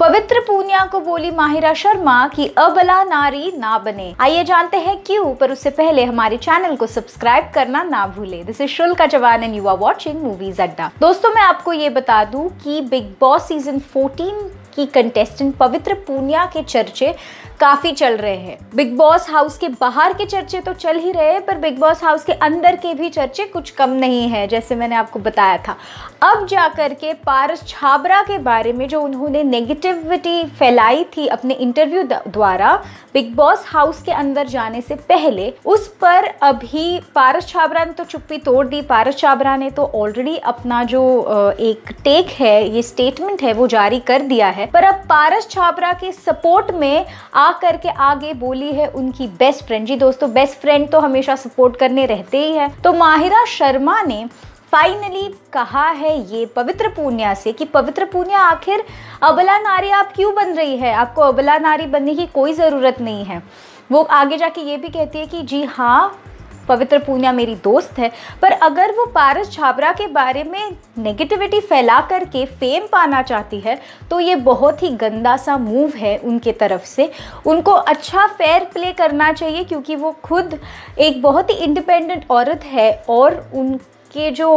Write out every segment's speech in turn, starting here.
पवित्र पूनिया को बोली माहिरा शर्मा कि अबला नारी ना बने आइए जानते हैं क्यों पर उससे पहले हमारे चैनल को सब्सक्राइब करना ना भूले दिस इज का जवान and you are watching movies Adda दोस्तों मैं आपको ये बता दूं कि बिग बॉस सीजन 14 की कंटेस्टेंट पवित्र पूनिया के चर्चे काफ़ी चल रहे हैं बिग बॉस हाउस के बाहर के चर्चे तो चल ही रहे पर बिग बॉस हाउस के अंदर के भी चर्चे कुछ कम नहीं है जैसे मैंने आपको बताया था अब जा कर के पारस छाबरा के बारे में जो उन्होंने नेगेटिविटी फैलाई थी अपने इंटरव्यू द्वारा बिग बॉस हाउस के अंदर जाने से पहले उस पर अभी पारस छाबरा ने तो चुप्पी तोड़ दी पारस छाबरा ने तो ऑलरेडी अपना जो एक टेक है ये स्टेटमेंट है वो जारी कर दिया है है पर अब पारस छापरा के सपोर्ट में आ करके आगे बोली है उनकी बेस्ट फ्रेंड जी दोस्तों बेस्ट फ्रेंड तो हमेशा सपोर्ट करने रहते ही है तो माहिरा शर्मा ने फाइनली कहा है ये पवित्र पूर्णिया से कि पवित्र पूर्णिया आखिर अबला नारी आप क्यों बन रही है आपको अबला नारी बनने की कोई ज़रूरत नहीं है वो आगे जाके ये भी कहती है कि जी हाँ पवित्र पूनिया मेरी दोस्त है पर अगर वो पारस छाबरा के बारे में नेगेटिविटी फैला करके फेम पाना चाहती है तो ये बहुत ही गंदा सा मूव है उनके तरफ से उनको अच्छा फेयर प्ले करना चाहिए क्योंकि वो खुद एक बहुत ही इंडिपेंडेंट औरत है और उनके जो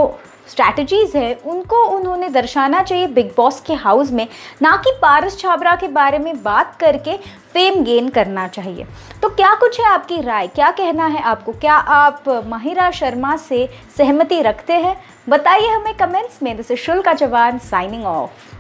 स्ट्रैटेजीज़ है उनको उन्होंने दर्शाना चाहिए बिग बॉस के हाउस में ना कि पारस छाबरा के बारे में बात करके फेम गेन करना चाहिए तो क्या कुछ है आपकी राय क्या कहना है आपको क्या आप माहिरा शर्मा से सहमति रखते हैं बताइए हमें कमेंट्स में दिस शुल्का जवान साइनिंग ऑफ